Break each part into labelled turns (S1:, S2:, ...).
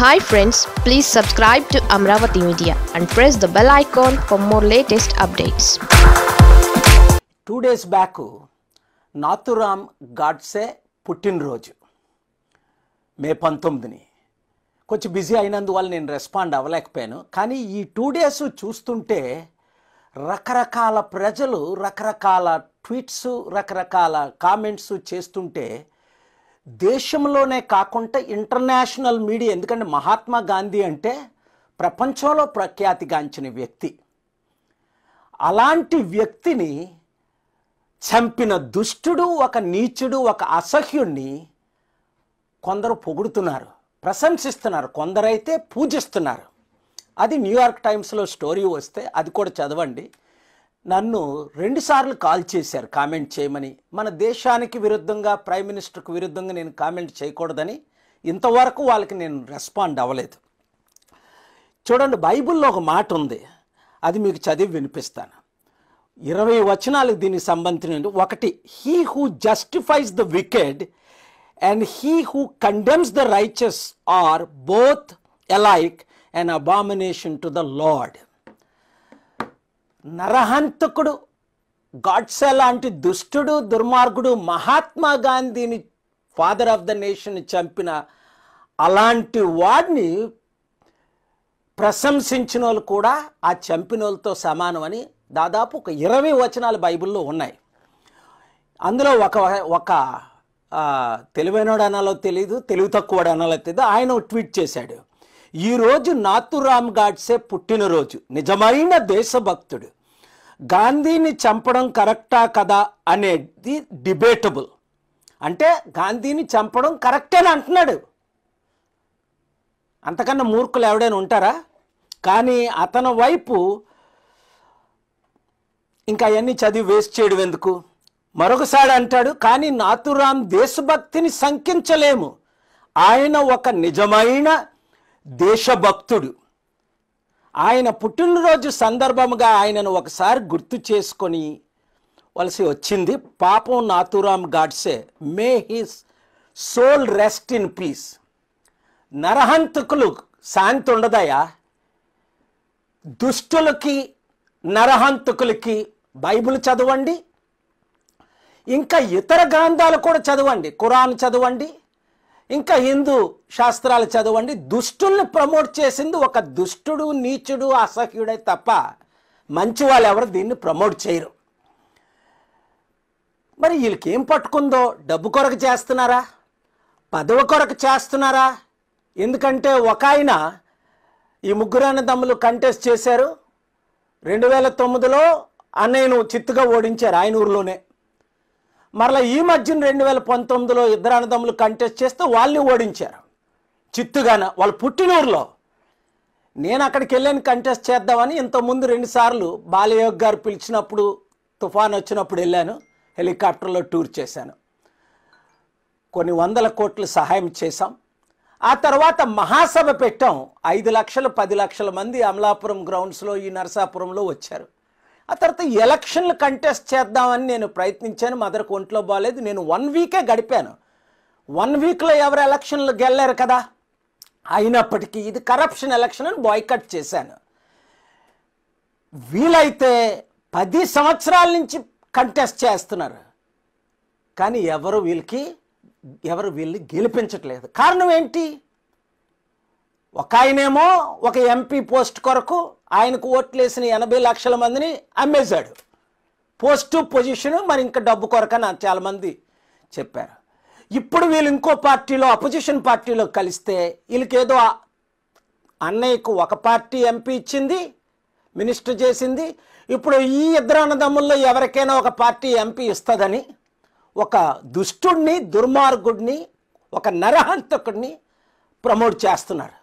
S1: hi friends please subscribe to Amaravati media and press the bell icon for more latest updates two days back Nathuram Godse పుట్టినరోజు May పంతొమ్మిదిని కొంచెం busy అయినందువల్ల నేను respond అవ్వలేకపోయాను కానీ ఈ two days చూస్తుంటే రకరకాల ప్రజలు రకరకాల ట్వీట్స్ రకరకాల కామెంట్స్ చేస్తుంటే దేశంలోనే కాకుండా ఇంటర్నేషనల్ మీడియా ఎందుకంటే మహాత్మా గాంధీ అంటే ప్రపంచంలో ప్రఖ్యాతిగాంచిన వ్యక్తి అలాంటి వ్యక్తిని చంపిన దుష్టుడు ఒక నీచుడు ఒక అసహ్యుణ్ణి కొందరు పొగుడుతున్నారు ప్రశంసిస్తున్నారు కొందరైతే పూజిస్తున్నారు అది న్యూయార్క్ టైమ్స్లో స్టోరీ వస్తే అది కూడా చదవండి నన్ను రెండుసార్లు కాల్ చేశారు కామెంట్ చేయమని మన దేశానికి విరుద్ధంగా ప్రైమ్ మినిస్టర్కు విరుద్ధంగా నేను కామెంట్ చేయకూడదని ఇంతవరకు వాళ్ళకి నేను రెస్పాండ్ అవ్వలేదు చూడండి బైబిల్లో ఒక మాట ఉంది అది మీకు చదివి వినిపిస్తాను ఇరవై వచనాలకు దీనికి సంబంధించిన ఒకటి he who justifies the wicked and he who condemns the righteous are both alike and abomination to the lord నరహంతకుడు గాడ్సే లాంటి దుష్టుడు దుర్మార్గుడు మహాత్మా గాంధీని ఫాదర్ ఆఫ్ ద నేషన్ చంపిన అలాంటి వాడిని ప్రశంసించిన వాళ్ళు కూడా ఆ చంపిన వాళ్ళతో సమానమని దాదాపు ఒక ఇరవై వచనాలు బైబిల్లో ఉన్నాయి అందులో ఒక ఒక తెలివైనడు అనాలో తెలీదు తెలివి తక్కువడు అనాలో తెలియదు ఆయన ట్వీట్ చేశాడు ఈరోజు నాతురామ్ గాడ్సే పుట్టినరోజు నిజమైన దేశభక్తుడు గాంధీని చంపడం కరెక్టా కదా అనేది డిబేటబుల్ అంటే గాంధీని చంపడం అని అంటున్నాడు అంతకన్నా మూర్ఖులు ఎవడైనా ఉంటారా కానీ అతని వైపు ఇంకా అవన్నీ చదివి వేస్ట్ చేయడం ఎందుకు మరొకసారి అంటాడు కానీ నాతురాం దేశభక్తిని శంకించలేము ఆయన ఒక నిజమైన దేశభక్తుడు ఆయన పుట్టినరోజు సందర్భముగా ఆయనను ఒకసారి గుర్తు చేసుకొని వలసి వచ్చింది పాపం Nathuram Godse may his soul rest in peace నరహంతకులు శాంతి ఉండదయా దుష్టులకి నరహంతకులకి బైబిల్ చదవండి ఇంకా ఇతర గ్రంథాలు కూడా చదవండి ఖురాన్ చదవండి ఇంకా హిందూ శాస్త్రాలు చదవండి దుష్టుల్ని ప్రమోట్ చేసింది ఒక దుష్టుడు నీచుడు అసహ్యుడే తప్ప మంచి వాళ్ళు ఎవరు దీన్ని ప్రమోట్ చేయరు మరి వీళ్ళకి ఏం పట్టుకుందో డబ్బు కొరకు చేస్తున్నారా పదవ కొరకు చేస్తున్నారా ఎందుకంటే ఒక ఆయన ఈ ముగ్గురైన తమ్ములు కంటెస్ట్ చేశారు రెండు వేల తొమ్మిదిలో అన్నయ్యను చిత్తుగా ఓడించారు ఆయన ఊరిలోనే మరలా ఈ మధ్యన రెండు వేల పంతొమ్మిదిలో ఇద్దరు అన్నదమ్ములు కంటెస్ట్ చేస్తే వాళ్ళని ఓడించారు చిత్తుగాన వాళ్ళు పుట్టినూరులో నేను అక్కడికి వెళ్ళాను కంటెస్ట్ చేద్దామని ఇంతకుముందు రెండుసార్లు బాలయోగ్ గారు పిలిచినప్పుడు తుఫాన్ వచ్చినప్పుడు వెళ్ళాను హెలికాప్టర్లో టూర్ చేశాను కొన్ని వందల కోట్లు సహాయం చేశాం ఆ తర్వాత మహాసభ పెట్టాం ఐదు లక్షలు పది లక్షల మంది అమలాపురం గ్రౌండ్స్లో ఈ నరసాపురంలో వచ్చారు ఆ తర్వాత ఎలక్షన్లు కంటెస్ట్ చేద్దామని నేను ప్రయత్నించాను మదర్కి ఒంట్లో బాగాలేదు నేను వన్ వీకే గడిపాను వన్ వీక్లో ఎవరు ఎలక్షన్లు గెల్లారు కదా అయినప్పటికీ ఇది కరప్షన్ ఎలక్షన్ అని బాయ్కట్ చేశాను వీలైతే పది సంవత్సరాల నుంచి కంటెస్ట్ చేస్తున్నారు కానీ ఎవరు వీళ్ళకి ఎవరు వీళ్ళని గెలిపించట్లేదు కారణం ఏంటి ఒక ఆయనేమో ఒక ఎంపీ పోస్ట్ కొరకు ఆయనకు ఓట్లేసిన ఎనభై లక్షల మందిని అమ్మేశాడు పోస్టు పొజిషను మరి ఇంకా డబ్బు కొరకని చాలామంది చెప్పారు ఇప్పుడు వీళ్ళు ఇంకో పార్టీలో అపోజిషన్ పార్టీలో కలిస్తే వీళ్ళకేదో అన్నయ్యకు ఒక పార్టీ ఎంపీ ఇచ్చింది మినిస్టర్ చేసింది ఇప్పుడు ఈ ఇద్దరు అన్నదమ్ముల్లో ఎవరికైనా ఒక పార్టీ ఎంపీ ఇస్తుందని ఒక దుష్టుడిని దుర్మార్గుడిని ఒక నరహంతకుడిని ప్రమోట్ చేస్తున్నారు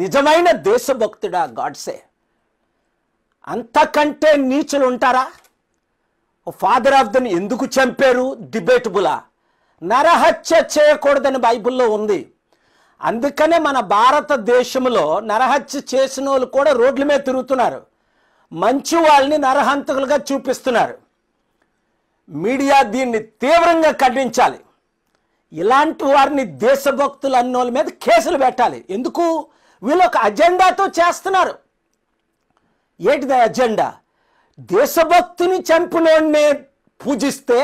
S1: నిజమైన దేశభక్తుడా గాడ్సే అంతకంటే నీచులు ఉంటారా ఫాదర్ ఆఫ్ దన్ ఎందుకు చంపారు డిబేటబులా నరహత్య చేయకూడదని బైబిల్లో ఉంది అందుకనే మన భారతదేశంలో నరహత్య చేసిన వాళ్ళు కూడా రోడ్ల మీద తిరుగుతున్నారు మంచి వాళ్ళని నరహంతకులుగా చూపిస్తున్నారు మీడియా దీన్ని తీవ్రంగా ఖండించాలి ఇలాంటి వారిని దేశభక్తులు అన్నోళ్ళ మీద కేసులు పెట్టాలి ఎందుకు వీళ్ళు ఒక అజెండాతో చేస్తున్నారు ఏంటిది అజెండా దేశభక్తిని చంపినోడినే పూజిస్తే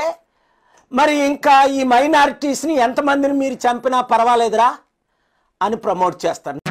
S1: మరి ఇంకా ఈ మైనారిటీస్ని ఎంతమందిని మీరు చంపినా పర్వాలేదురా అని ప్రమోట్ చేస్తారు